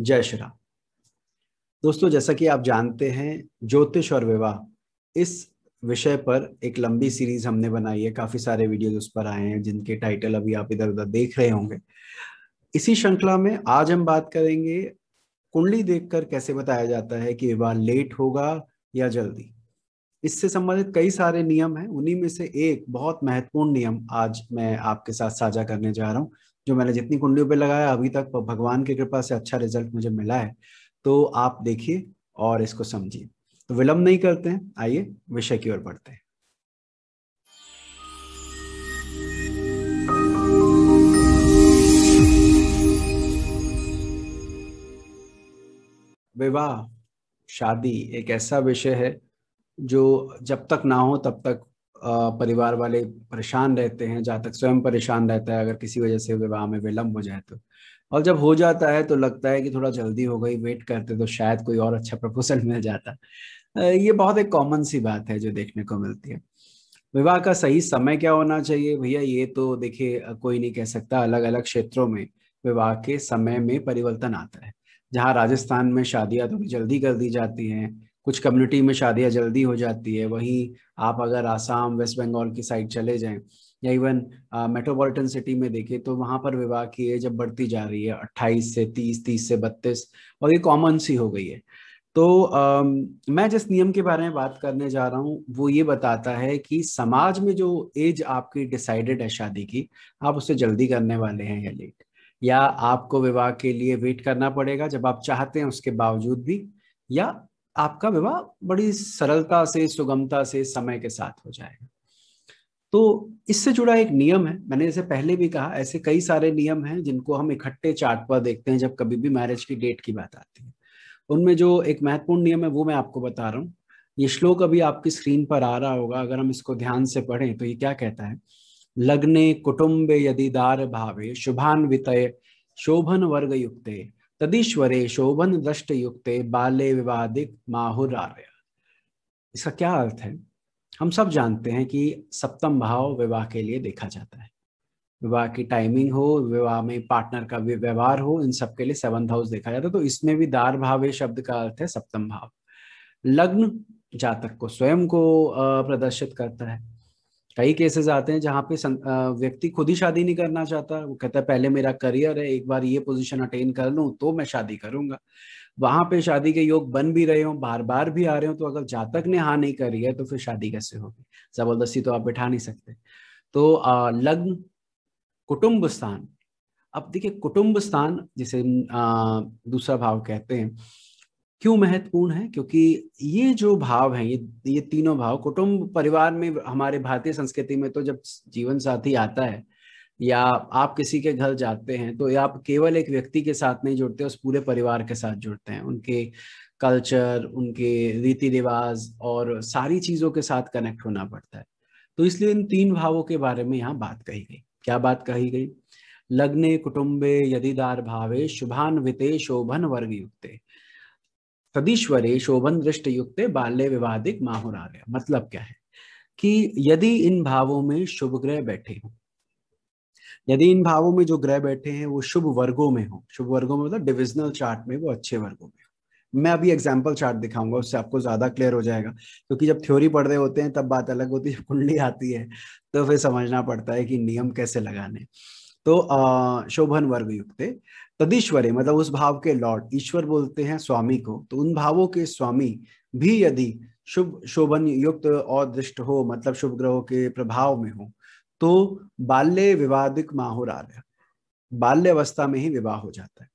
जय श्री राम दोस्तों जैसा कि आप जानते हैं ज्योतिष और विवाह इस विषय पर एक लंबी सीरीज हमने बनाई है काफी सारे वीडियोज उस पर आए हैं जिनके टाइटल अभी आप इधर उधर देख रहे होंगे इसी श्रृंखला में आज हम बात करेंगे कुंडली देखकर कैसे बताया जाता है कि विवाह लेट होगा या जल्दी इससे संबंधित कई सारे नियम हैं उन्हीं में से एक बहुत महत्वपूर्ण नियम आज मैं आपके साथ साझा करने जा रहा हूँ जो मैंने जितनी कुंडलियों पे लगाया अभी तक भगवान की कृपा से अच्छा रिजल्ट मुझे मिला है तो आप देखिए और इसको समझिए तो विलंब नहीं करते हैं आइए विषय की ओर बढ़ते हैं विवाह शादी एक ऐसा विषय है जो जब तक ना हो तब तक परिवार वाले परेशान रहते हैं जहाँ तक स्वयं परेशान रहता है अगर किसी वजह से विवाह में विलम्ब हो जाए तो और जब हो जाता है तो लगता है कि थोड़ा जल्दी हो गई वेट करते तो शायद कोई और अच्छा प्रपोजल मिल जाता ये बहुत एक कॉमन सी बात है जो देखने को मिलती है विवाह का सही समय क्या होना चाहिए भैया ये तो देखिए कोई नहीं कह सकता अलग अलग क्षेत्रों में विवाह के समय में परिवर्तन आता है जहाँ राजस्थान में शादियाँ थोड़ी जल्दी कर दी जाती हैं कुछ कम्युनिटी में शादियाँ जल्दी हो जाती है वहीं आप अगर आसाम वेस्ट बंगाल की साइड चले जाएं या इवन मेट्रोपॉलिटन सिटी में देखें तो वहां पर विवाह की एज अब बढ़ती जा रही है अट्ठाईस से तीस तीस से बत्तीस और ये कॉमन सी हो गई है तो आ, मैं जिस नियम के बारे में बात करने जा रहा हूँ वो ये बताता है कि समाज में जो एज आपकी डिसाइडेड है शादी की आप उससे जल्दी करने वाले हैं या लेट या आपको विवाह के लिए वेट करना पड़ेगा जब आप चाहते हैं उसके बावजूद भी या आपका विवाह बड़ी सरलता से सुगमता से समय के साथ हो जाएगा तो इससे जुड़ा एक नियम है मैंने इसे पहले भी कहा ऐसे कई सारे नियम हैं जिनको हम इकट्ठे चार्ट पर देखते हैं जब कभी भी मैरिज की डेट की बात आती है उनमें जो एक महत्वपूर्ण नियम है वो मैं आपको बता रहा हूँ ये श्लोक अभी आपकी स्क्रीन पर आ रहा होगा अगर हम इसको ध्यान से पढ़ें तो ये क्या कहता है लग्ने कुटुम्बे यदि दार भावे शुभान्वित शोभन वर्ग युक्त तदीश्वरे शोभन दृष्ट युक्त बाले विवादिक आर्य इसका क्या अर्थ है हम सब जानते हैं कि सप्तम भाव विवाह के लिए देखा जाता है विवाह की टाइमिंग हो विवाह में पार्टनर का व्यवहार हो इन सब के लिए सेवंथ हाउस देखा जाता है तो इसमें भी दार भावे शब्द का अर्थ है सप्तम भाव लग्न जातक को स्वयं को प्रदर्शित करता है कई केसेस आते हैं जहाँ पे व्यक्ति खुद ही शादी नहीं करना चाहता वो कहता है पहले मेरा करियर है एक बार ये पोजीशन अटेन कर लूँ तो मैं शादी करूंगा वहां पे शादी के योग बन भी रहे हो बार बार भी आ रहे हो तो अगर जातक ने हाँ नहीं करी है तो फिर शादी कैसे होगी जबरदस्ती तो आप बैठा नहीं सकते तो लग्न कुटुंब स्थान अब देखिए कुटुंब स्थान जिसे दूसरा भाव कहते हैं क्यों महत्वपूर्ण है क्योंकि ये जो भाव है ये ये तीनों भाव कुटुंब परिवार में हमारे भारतीय संस्कृति में तो जब जीवन साथी आता है या आप किसी के घर जाते हैं तो आप केवल एक व्यक्ति के साथ नहीं जुड़ते उस पूरे परिवार के साथ जुड़ते हैं उनके कल्चर उनके रीति रिवाज और सारी चीजों के साथ कनेक्ट होना पड़ता है तो इसलिए इन तीन भावों के बारे में यहाँ बात कही गई क्या बात कही गई लग्ने कुटुंबे यदिदार भावे शुभान्विते शोभन वर्ग युक्त सदीश्वरे शोभन दृष्ट युक्त बाल्य विवादिक माहौल मतलब क्या है कि यदि इन भावों में शुभ ग्रह बैठे हों यदि इन भावों में जो ग्रह बैठे हैं वो शुभ वर्गों में हो शुभ वर्गों में मतलब डिविजनल चार्ट में वो अच्छे वर्गों में हो मैं अभी एग्जाम्पल चार्ट दिखाऊंगा उससे आपको ज्यादा क्लियर हो जाएगा क्योंकि जब थ्योरी पढ़ रहे होते हैं तब बात अलग होती है कुंडली आती है तो फिर समझना पड़ता है कि नियम कैसे लगाने तो आ, शोभन वर्ग युक्ते तदीश्वरे मतलब उस भाव के लॉर्ड ईश्वर बोलते हैं स्वामी को तो उन भावों के स्वामी भी यदि शुभ शोभन युक्त और दृष्ट हो मतलब शुभ ग्रहों के प्रभाव में हो तो बाल्य विवादिक गया बाल्य अवस्था में ही विवाह हो जाता है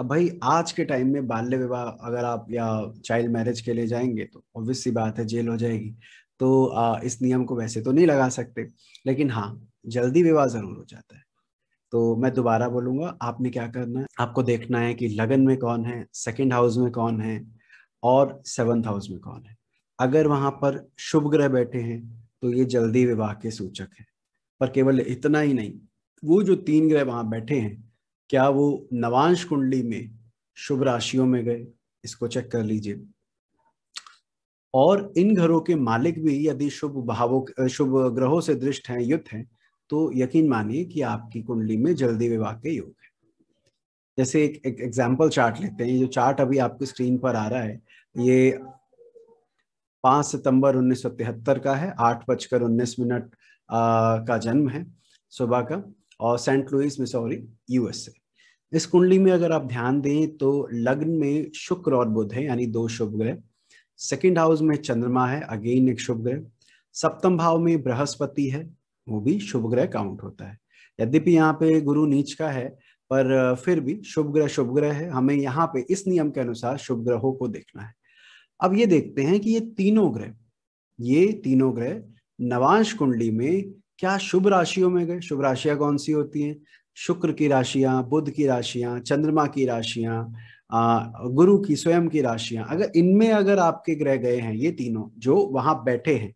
अब भाई आज के टाइम में बाल्य विवाह अगर आप या चाइल्ड मैरिज के लिए जाएंगे तो ऑब्वियस सी बात है जेल हो जाएगी तो आ, इस नियम को वैसे तो नहीं लगा सकते लेकिन हाँ जल्दी विवाह जरूर हो जाता है तो मैं दोबारा बोलूंगा आपने क्या करना है आपको देखना है कि लगन में कौन है सेकेंड हाउस में कौन है और सेवन्थ हाउस में कौन है अगर वहां पर शुभ ग्रह बैठे हैं तो ये जल्दी विवाह के सूचक है पर केवल इतना ही नहीं वो जो तीन ग्रह वहां बैठे हैं क्या वो नवांश कुंडली में शुभ राशियों में गए इसको चेक कर लीजिए और इन घरों के मालिक भी यदि शुभ भावों शुभ ग्रहों से दृष्ट हैं युद्ध हैं तो यकीन मानिए कि आपकी कुंडली में जल्दी विवाह के योग है जैसे एक एग्जाम्पल चार्ट लेते हैं ये जो चार्ट अभी आपके स्क्रीन पर आ रहा है ये पांच सितंबर उन्नीस का है आठ बजकर उन्नीस मिनट का जन्म है सुबह का और सेंट लुइस सॉरी यूएसए इस कुंडली में अगर आप ध्यान दें तो लग्न में शुक्र और बुध है यानी दो शुभ ग्रह सेकेंड हाउस में चंद्रमा है अगेन एक शुभ ग्रह सप्तम भाव में बृहस्पति है वो भी शुभ ग्रह काउंट होता है यद्यपि यहाँ पे गुरु नीच का है पर फिर भी शुभ ग्रह शुभ ग्रह है हमें यहाँ पे इस नियम के अनुसार शुभ ग्रहों को देखना है अब ये देखते हैं कि ये तीनों ग्रह ये तीनों ग्रह नवांश कुंडली में क्या शुभ राशियों में गए शुभ राशियां कौन सी होती हैं शुक्र की राशियां बुद्ध की राशियां चंद्रमा की राशियां गुरु की स्वयं की राशियां अगर इनमें अगर आपके ग्रह गए हैं ये तीनों जो वहां बैठे हैं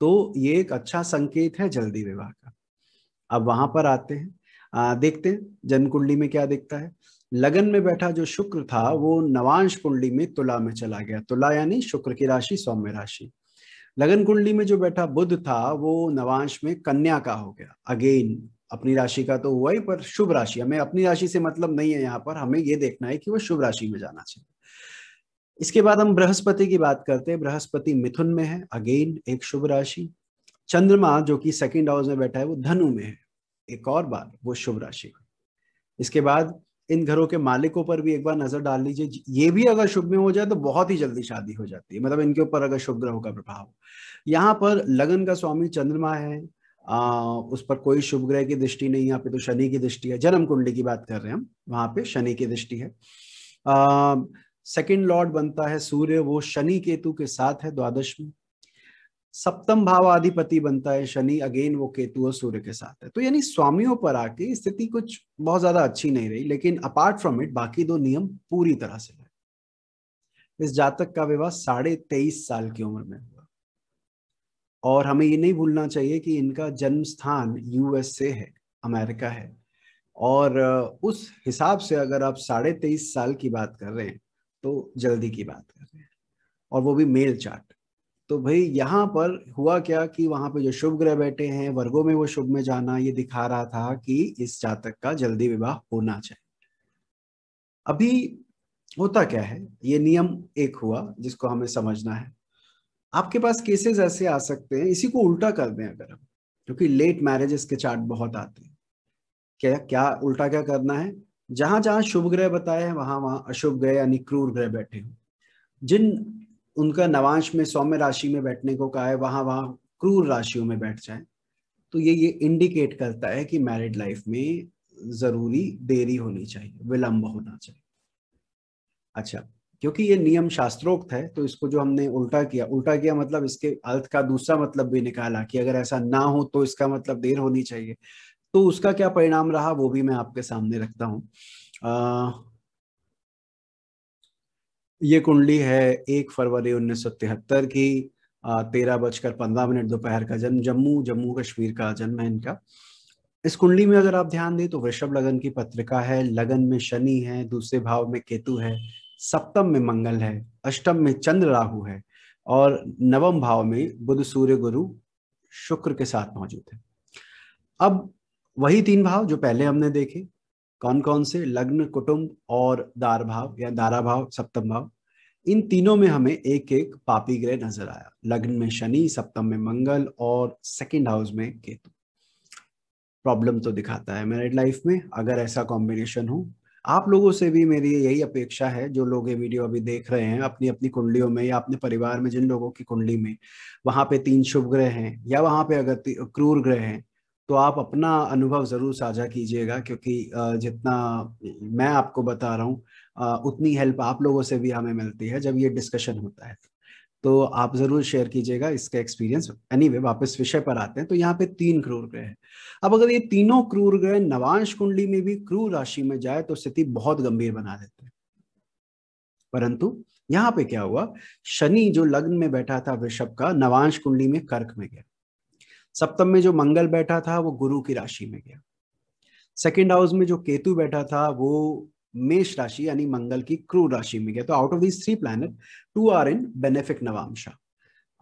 तो ये एक अच्छा संकेत है जल्दी विवाह का अब वहां पर आते हैं आ, देखते हैं जन्म कुंडली में क्या दिखता है लगन में बैठा जो शुक्र था वो नवांश कुंडली में तुला में चला गया तुला यानी शुक्र की राशि सौम्य राशि लगन कुंडली में जो बैठा बुद्ध था वो नवांश में कन्या का हो गया अगेन अपनी राशि का तो हुआ ही पर शुभ राशि हमें अपनी राशि से मतलब नहीं है यहाँ पर हमें ये देखना है कि वो शुभ राशि में जाना चाहिए इसके बाद हम बृहस्पति की बात करते हैं बृहस्पति मिथुन में है अगेन एक शुभ राशि चंद्रमा जो कि सेकंड हाउस में बैठा है वो धनु में है एक और बार वो शुभ राशि इसके बाद इन घरों के मालिकों पर भी एक बार नजर डाल लीजिए ये भी अगर शुभ में हो जाए तो बहुत ही जल्दी शादी हो जाती है मतलब इनके ऊपर अगर शुभ ग्रहों का प्रभाव यहाँ पर लगन का स्वामी चंद्रमा है आ, उस पर कोई शुभ ग्रह की दृष्टि नहीं यहाँ पे तो शनि की दृष्टि है जन्म कुंडली की बात कर रहे हैं हम वहां पे शनि की दृष्टि है सेकंड लॉर्ड बनता है सूर्य वो शनि केतु के साथ है द्वादश में सप्तम भाव अधिपति बनता है शनि अगेन वो केतु और सूर्य के साथ है तो यानी स्वामियों पर आके स्थिति कुछ बहुत ज्यादा अच्छी नहीं रही लेकिन अपार्ट फ्रॉम इट बाकी दो नियम पूरी तरह से है इस जातक का विवाह साढ़े तेईस साल की उम्र में हुआ और हमें ये नहीं भूलना चाहिए कि इनका जन्म स्थान यूएसए है अमेरिका है और उस हिसाब से अगर आप साढ़े तेईस साल की बात कर रहे हैं तो जल्दी की बात कर रहे हैं और वो भी मेल चार्ट तो भाई यहाँ पर हुआ क्या कि वहां पे जो शुभ ग्रह बैठे हैं वर्गों में वो शुभ में जाना ये दिखा रहा था कि इस जातक का जल्दी विवाह होना चाहिए अभी होता क्या है ये नियम एक हुआ जिसको हमें समझना है आपके पास केसेस ऐसे आ सकते हैं इसी को उल्टा कर दें अगर हम क्योंकि लेट मैरिजेस के चार्ट बहुत आते हैं क्या क्या उल्टा क्या करना है जहां जहां शुभ ग्रह बताए हैं वहां वहां अशुभ ग्रह यानी क्रूर ग्रह बैठे हैं जिन उनका नवांश में सौम्य राशि में बैठने को कहा है वहां वहां क्रूर राशियों में बैठ जाए तो ये ये इंडिकेट करता है कि मैरिड लाइफ में जरूरी देरी होनी चाहिए विलंब होना चाहिए अच्छा क्योंकि ये नियम शास्त्रोक्त है तो इसको जो हमने उल्टा किया उल्टा किया मतलब इसके अर्थ का दूसरा मतलब भी निकाला कि अगर ऐसा ना हो तो इसका मतलब देर होनी चाहिए तो उसका क्या परिणाम रहा वो भी मैं आपके सामने रखता आ, ये कुंडली है एक फरवरी तिहत्तर की तेरह बजकर पंद्रह मिनट दोपहर का जन्म जम्मू जम्मू कश्मीर का जन्म है इनका इस कुंडली में अगर आप ध्यान दें तो वृषभ लगन की पत्रिका है लगन में शनि है दूसरे भाव में केतु है सप्तम में मंगल है अष्टम में चंद्र राहु है और नवम भाव में बुध सूर्य गुरु शुक्र के साथ मौजूद है अब वही तीन भाव जो पहले हमने देखे कौन कौन से लग्न कुटुंब और दार भाव या दारा भाव सप्तम भाव इन तीनों में हमें एक एक पापी ग्रह नजर आया लग्न में शनि सप्तम में मंगल और सेकेंड हाउस में केतु प्रॉब्लम तो दिखाता है मैरिड लाइफ में अगर ऐसा कॉम्बिनेशन हो आप लोगों से भी मेरी यही अपेक्षा है जो लोग ये वीडियो अभी देख रहे हैं अपनी अपनी कुंडलियों में या अपने परिवार में जिन लोगों की कुंडली में वहां पे तीन शुभ ग्रह हैं या वहां पे अगर क्रूर ग्रह हैं तो आप अपना अनुभव ज़रूर साझा कीजिएगा क्योंकि जितना मैं आपको बता रहा हूँ उतनी हेल्प आप लोगों से भी हमें मिलती है जब ये डिस्कशन होता है तो आप ज़रूर शेयर कीजिएगा इसका एक्सपीरियंस एनी वे वापस विषय पर आते हैं तो यहाँ पे तीन क्रूर ग्रह हैं अब अगर ये तीनों क्रूर ग्रह नवांश कुंडली में भी क्रूर राशि में जाए तो स्थिति बहुत गंभीर बना देते हैं परंतु यहाँ पे क्या हुआ शनि जो लग्न में बैठा था वृषभ का नवांश कुंडली में कर्क में गया सप्तम में जो मंगल बैठा था वो गुरु की राशि में गया सेकेंड हाउस में जो केतु बैठा था वो मेष राशि यानी मंगल की क्रूर राशि में गया तो out of these three planet two are in benefic नवामशा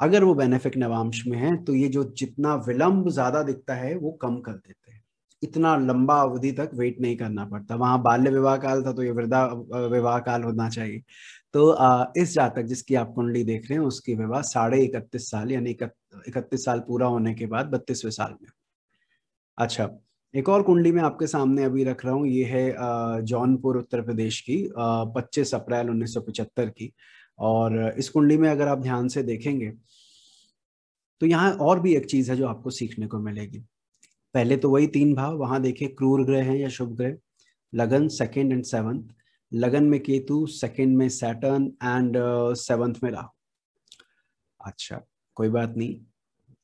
अगर वो बेनिफिक नवांश में है तो ये जो जितना विलंब ज्यादा दिखता है वो कम कर देते हैं इतना लंबा अवधि तक वेट नहीं करना पड़ता वहां बाल्य विवाह काल था तो ये वृद्धा विवाह काल होना चाहिए तो आ, इस जातक जिसकी आप कुंडली देख रहे हैं उसकी विवाह साढ़े इकतीस साल यानी इकतीस साल पूरा होने के बाद बत्तीसवें साल में अच्छा एक और कुंडली मैं आपके सामने अभी रख रहा हूँ ये है जौनपुर उत्तर प्रदेश की पच्चीस अप्रैल उन्नीस की और इस कुंडली में अगर आप ध्यान से देखेंगे तो यहाँ और भी एक चीज है जो आपको सीखने को मिलेगी पहले तो वही तीन भाव वहां देखे क्रूर ग्रह है या शुभ ग्रह लगन सेकेंड एंड सेवंथ लगन में केतु सेकंड में सैटर्न एंड uh, सेवंथ में राहु अच्छा कोई बात नहीं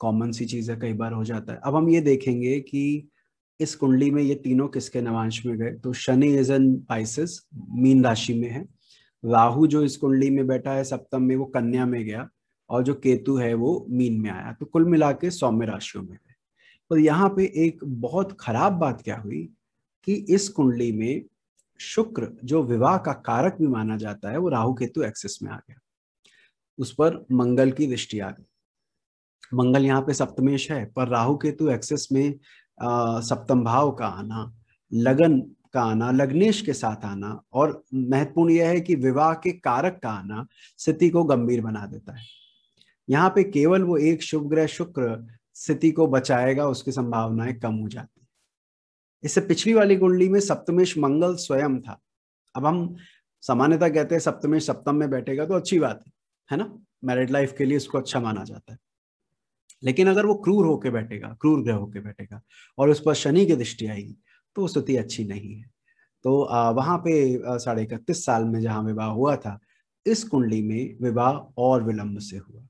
कॉमन सी चीज़ है कई बार हो जाता है अब हम ये देखेंगे कि इस कुंडली में ये तीनों किसके नवांश में गए तो शनि इज एन पाइसिस मीन राशि में है राहु जो इस कुंडली में बैठा है सप्तम में वो कन्या में गया और जो केतु है वो मीन में आया तो कुल मिला के सौम्य राशियों में गए और यहाँ पे एक बहुत खराब बात क्या हुई कि इस कुंडली में शुक्र जो विवाह का कारक भी माना जाता है वो राहु केतु एक्सेस में आ गया उस पर मंगल की दृष्टि आ गई मंगल यहाँ पे सप्तमेश है पर राहु केतु एक्सेस में सप्तम भाव का आना लगन का आना लग्नेश के साथ आना और महत्वपूर्ण यह है कि विवाह के कारक का आना स्थिति को गंभीर बना देता है यहाँ पे केवल वो एक शुभ ग्रह शुक्र स्थिति को बचाएगा उसकी संभावनाएं कम हो जाती इससे पिछली वाली कुंडली में सप्तमेश मंगल स्वयं था अब हम सामान्यता कहते हैं सप्तमेश सप्तम में बैठेगा तो अच्छी बात है है ना मैरिड लाइफ के लिए उसको अच्छा माना जाता है लेकिन अगर वो क्रूर होके बैठेगा क्रूर ग्रह होके बैठेगा और उस पर शनि की दृष्टि आएगी तो स्थिति अच्छी नहीं है तो आ, वहां पे साढ़े इकतीस साल में जहां विवाह हुआ था इस कुंडली में विवाह और विलंब से हुआ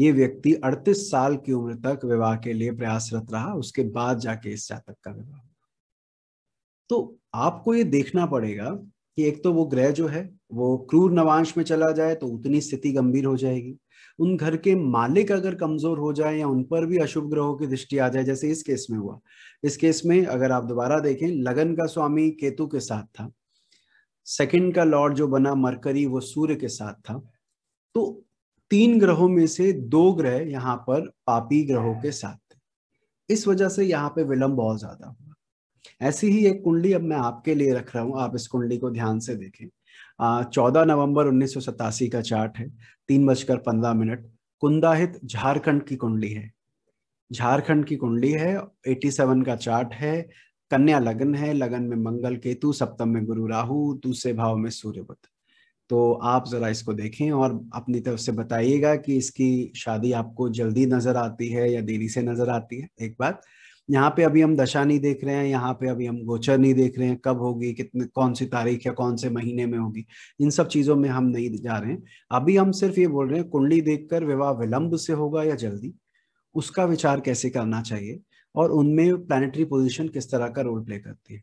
ये व्यक्ति 38 साल की उम्र तक विवाह के लिए प्रयासरत रहा उसके बाद जाके इस जातक का विवाह तो आपको ये देखना पड़ेगा कि एक तो वो ग्रह जो है वो क्रूर नवांश में चला जाए तो उतनी स्थिति गंभीर हो जाएगी उन घर के मालिक अगर कमजोर हो जाए या उन पर भी अशुभ ग्रहों की दृष्टि आ जाए जैसे इस केस में हुआ इस केस में अगर आप दोबारा देखें लगन का स्वामी केतु के साथ था सेकंड का लॉर्ड जो बना मरकरी वो सूर्य के साथ था तो तीन ग्रहों में से दो ग्रह यहाँ पर पापी ग्रहों के साथ थे इस वजह से यहाँ पे विलंब बहुत ज्यादा हुआ ऐसी ही एक कुंडली अब मैं आपके लिए रख रहा हूँ आप इस कुंडली को ध्यान से देखें चौदह नवंबर उन्नीस का चार्ट है तीन बजकर पंद्रह मिनट कुंदाहित झारखंड की कुंडली है झारखंड की कुंडली है 87 का चार्ट है कन्या लगन है लगन में मंगल केतु सप्तम में गुरु राहु दूसरे भाव में सूर्य बुद्ध तो आप ज़रा इसको देखें और अपनी तरफ से बताइएगा कि इसकी शादी आपको जल्दी नज़र आती है या देरी से नज़र आती है एक बात यहाँ पे अभी हम दशा नहीं देख रहे हैं यहाँ पे अभी हम गोचर नहीं देख रहे हैं कब होगी कितने कौन सी तारीख या कौन से महीने में होगी इन सब चीज़ों में हम नहीं जा रहे हैं अभी हम सिर्फ ये बोल रहे हैं कुंडली देखकर विवाह विलंब से होगा या जल्दी उसका विचार कैसे करना चाहिए और उनमें प्लानिटरी पोजिशन किस तरह का रोल प्ले करती है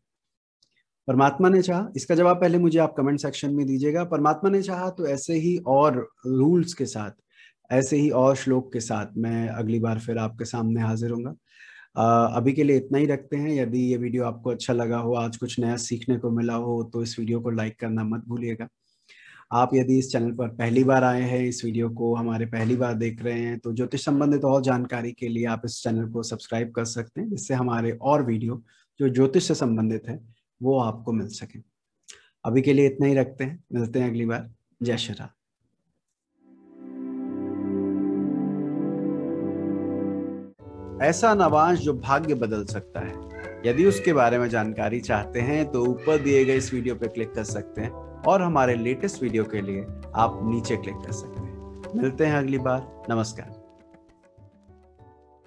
परमात्मा ने चाहा इसका जवाब पहले मुझे आप कमेंट सेक्शन में दीजिएगा परमात्मा ने चाहा तो ऐसे ही और रूल्स के साथ ऐसे ही और श्लोक के साथ मैं अगली बार फिर आपके सामने हाजिर हूँगा अभी के लिए इतना ही रखते हैं यदि ये वीडियो आपको अच्छा लगा हो आज कुछ नया सीखने को मिला हो तो इस वीडियो को लाइक करना मत भूलिएगा आप यदि इस चैनल पर पहली बार आए हैं इस वीडियो को हमारे पहली बार देख रहे हैं तो ज्योतिष संबंधित और जानकारी के लिए आप इस चैनल को सब्सक्राइब कर सकते हैं जिससे हमारे और वीडियो जो ज्योतिष से संबंधित है वो आपको मिल सके अभी के लिए इतना ही रखते हैं मिलते हैं अगली बार जय श्री राम ऐसा नवांश जो भाग्य बदल सकता है यदि उसके बारे में जानकारी चाहते हैं तो ऊपर दिए गए इस वीडियो पर क्लिक कर सकते हैं और हमारे लेटेस्ट वीडियो के लिए आप नीचे क्लिक कर सकते हैं मिलते हैं अगली बार नमस्कार